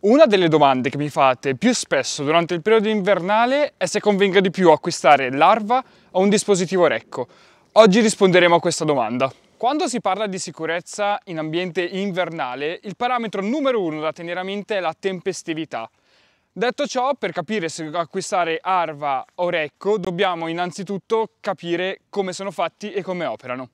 Una delle domande che mi fate più spesso durante il periodo invernale è se convenga di più acquistare larva o un dispositivo recco. Oggi risponderemo a questa domanda. Quando si parla di sicurezza in ambiente invernale, il parametro numero uno da tenere a mente è la tempestività. Detto ciò, per capire se acquistare arva o recco, dobbiamo innanzitutto capire come sono fatti e come operano.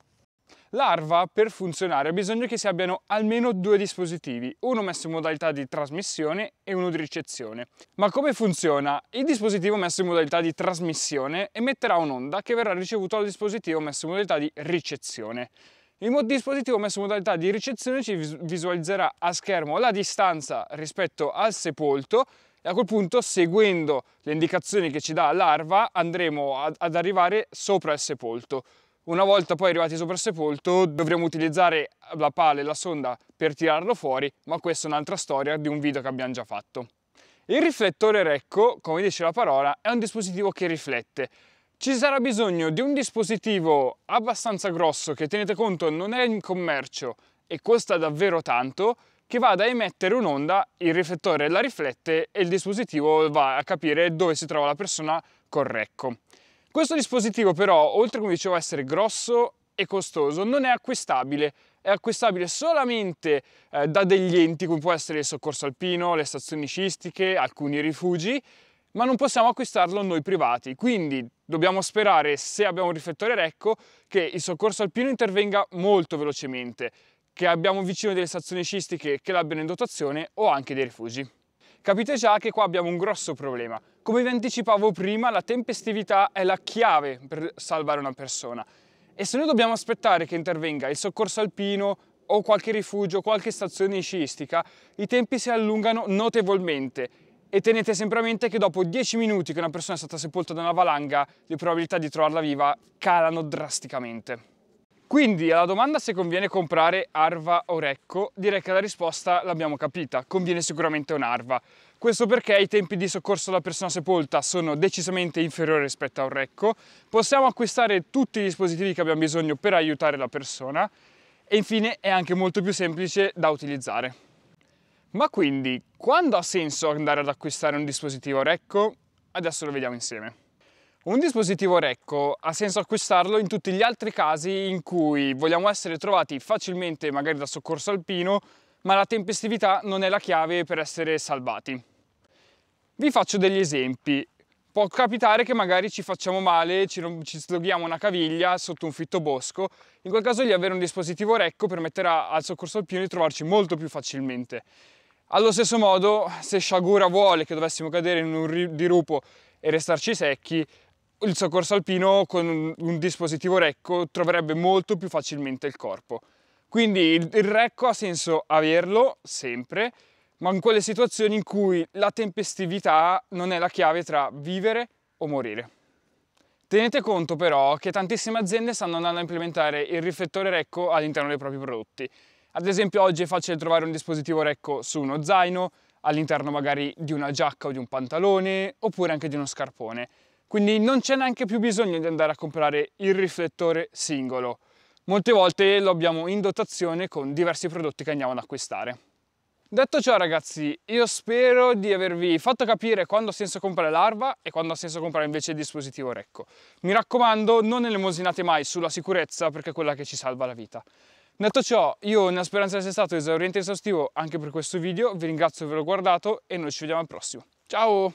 L'arva per funzionare ha bisogno che si abbiano almeno due dispositivi, uno messo in modalità di trasmissione e uno di ricezione. Ma come funziona? Il dispositivo messo in modalità di trasmissione emetterà un'onda che verrà ricevuta dal dispositivo messo in modalità di ricezione. Il dispositivo messo in modalità di ricezione ci visualizzerà a schermo la distanza rispetto al sepolto e a quel punto, seguendo le indicazioni che ci dà l'arva, andremo ad arrivare sopra il sepolto. Una volta poi arrivati sopra il sepolto dovremo utilizzare la pala e la sonda per tirarlo fuori, ma questa è un'altra storia di un video che abbiamo già fatto. Il riflettore recco, come dice la parola, è un dispositivo che riflette. Ci sarà bisogno di un dispositivo abbastanza grosso che tenete conto non è in commercio e costa davvero tanto, che vada a emettere un'onda, il riflettore la riflette e il dispositivo va a capire dove si trova la persona col recco. Questo dispositivo però, oltre come dicevo a essere grosso e costoso, non è acquistabile, è acquistabile solamente eh, da degli enti come può essere il soccorso alpino, le stazioni sciistiche, alcuni rifugi, ma non possiamo acquistarlo noi privati, quindi dobbiamo sperare, se abbiamo un riflettore recco, che il soccorso alpino intervenga molto velocemente, che abbiamo vicino delle stazioni sciistiche che l'abbiano in dotazione o anche dei rifugi. Capite già che qua abbiamo un grosso problema, come vi anticipavo prima, la tempestività è la chiave per salvare una persona e se noi dobbiamo aspettare che intervenga il soccorso alpino o qualche rifugio, qualche stazione sciistica, i tempi si allungano notevolmente e tenete sempre a mente che dopo 10 minuti che una persona è stata sepolta da una valanga, le probabilità di trovarla viva calano drasticamente. Quindi alla domanda se conviene comprare Arva o Recco, direi che la risposta l'abbiamo capita, conviene sicuramente un'Arva. Questo perché i tempi di soccorso alla persona sepolta sono decisamente inferiori rispetto a un Recco, possiamo acquistare tutti i dispositivi che abbiamo bisogno per aiutare la persona e infine è anche molto più semplice da utilizzare. Ma quindi, quando ha senso andare ad acquistare un dispositivo Recco? Adesso lo vediamo insieme. Un dispositivo Recco ha senso acquistarlo in tutti gli altri casi in cui vogliamo essere trovati facilmente magari da soccorso alpino, ma la tempestività non è la chiave per essere salvati. Vi faccio degli esempi. Può capitare che magari ci facciamo male, ci, ci sloghiamo una caviglia sotto un fitto bosco. In quel caso lì avere un dispositivo Recco permetterà al soccorso alpino di trovarci molto più facilmente. Allo stesso modo, se sciagura vuole che dovessimo cadere in un dirupo e restarci secchi, il soccorso alpino con un dispositivo recco troverebbe molto più facilmente il corpo. Quindi il recco ha senso averlo sempre, ma in quelle situazioni in cui la tempestività non è la chiave tra vivere o morire. Tenete conto però che tantissime aziende stanno andando a implementare il riflettore recco all'interno dei propri prodotti. Ad esempio oggi è facile trovare un dispositivo recco su uno zaino, all'interno magari di una giacca o di un pantalone, oppure anche di uno scarpone quindi non c'è neanche più bisogno di andare a comprare il riflettore singolo. Molte volte lo abbiamo in dotazione con diversi prodotti che andiamo ad acquistare. Detto ciò ragazzi, io spero di avervi fatto capire quando ha senso comprare l'arva e quando ha senso comprare invece il dispositivo Recco. Mi raccomando, non elemosinate mai sulla sicurezza perché è quella che ci salva la vita. Detto ciò, io nella speranza di essere stato esauriente e esaustivo anche per questo video, vi ringrazio per averlo guardato e noi ci vediamo al prossimo. Ciao!